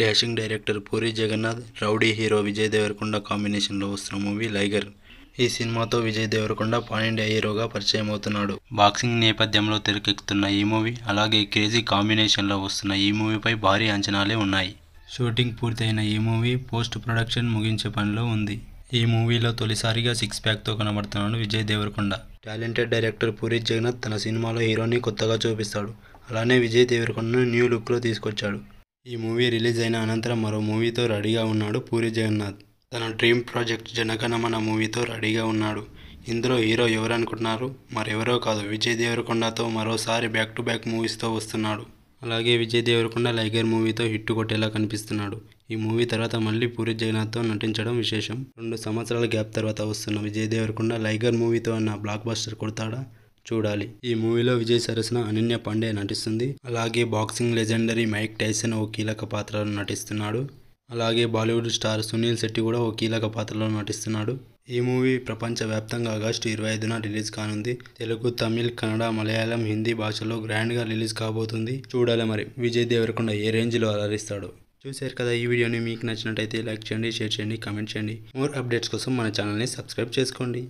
dashing director Puri Jagannath rowdy hero Vijay Devarakonda కాంబినేషన్లో వస్తున్న movie లైగర్ ఈ సినిమాతో విజయ్ దేవరకొండ పాయింట్ హీరోగా పరిచయం అవుతున్నాడు బాక్సింగ్ నేపథ్యంలో తెరకెక్కుతున్న ఈ మూవీ అలాగే క్రేజీ కాంబినేషన్లో వస్తున్న ఈ మూవీపై భారీ అంచనాలే ఉన్నాయి షూటింగ్ పూర్తయిన ఈ మూవీ పోస్ట్ ప్రొడక్షన్ ముగించే పనిలో ఉంది ఈ మూవీలో తొలిసారిగా సిక్స్ ప్యాక్తో కనబడుతున్నాడు విజయ్ దేవరకొండ టాలెంటెడ్ డైరెక్టర్ పూరి జగన్నాథ్ తన సినిమాలో హీరోని కొత్తగా చూపిస్తాడు అలానే విజయ్ దేవరకొండను న్యూ లుక్లో తీసుకొచ్చాడు ఈ మూవీ రిలీజ్ అయిన అనంతరం మరో మూవీతో రెడీగా ఉన్నాడు పూరి జగన్నాథ్ తన డ్రీమ్ ప్రాజెక్ట్ జనగణమన మూవీతో రెడీగా ఉన్నాడు ఇందులో హీరో ఎవరనుకుంటున్నారు మరెవరో కాదు విజయ్ దేవరకొండతో మరోసారి బ్యాక్ టు బ్యాక్ మూవీస్తో వస్తున్నాడు అలాగే విజయ్ దేవరకొండ లైగర్ మూవీతో హిట్ కొట్టేలా కనిపిస్తున్నాడు ఈ మూవీ తర్వాత మళ్ళీ పూరి జగన్నాథ్తో నటించడం విశేషం రెండు సంవత్సరాల గ్యాప్ తర్వాత వస్తున్న విజయ్ దేవరకొండ లైగర్ మూవీతో అన్న బ్లాక్ బస్టర్ కొడతాడా చూడాలి ఈ మూవీలో విజయ్ సరసన అనన్య పాండే నటిస్తుంది అలాగే బాక్సింగ్ లెజెండరీ మైక్ టైసన్ ఓ కీలక పాత్రలో నటిస్తున్నాడు అలాగే బాలీవుడ్ స్టార్ సునీల్ శెట్టి కూడా ఓ కీలక పాత్రలో నటిస్తున్నాడు ఈ మూవీ ప్రపంచవ్యాప్తంగా ఆగస్టు ఇరవై ఐదున రిలీజ్ కానుంది తెలుగు తమిళ్ కన్నడ మలయాళం హిందీ భాషలో గ్రాండ్గా రిలీజ్ కాబోతుంది చూడాలి మరి విజయ్ దేవరకొండ ఏ రేంజ్లో అలరిస్తాడు చూశారు కదా ఈ వీడియోని మీకు నచ్చినట్టయితే లైక్ చేయండి షేర్ చేయండి కామెంట్ చేయండి మోర్ అప్డేట్స్ కోసం మన ఛానల్ని సబ్స్క్రైబ్ చేసుకోండి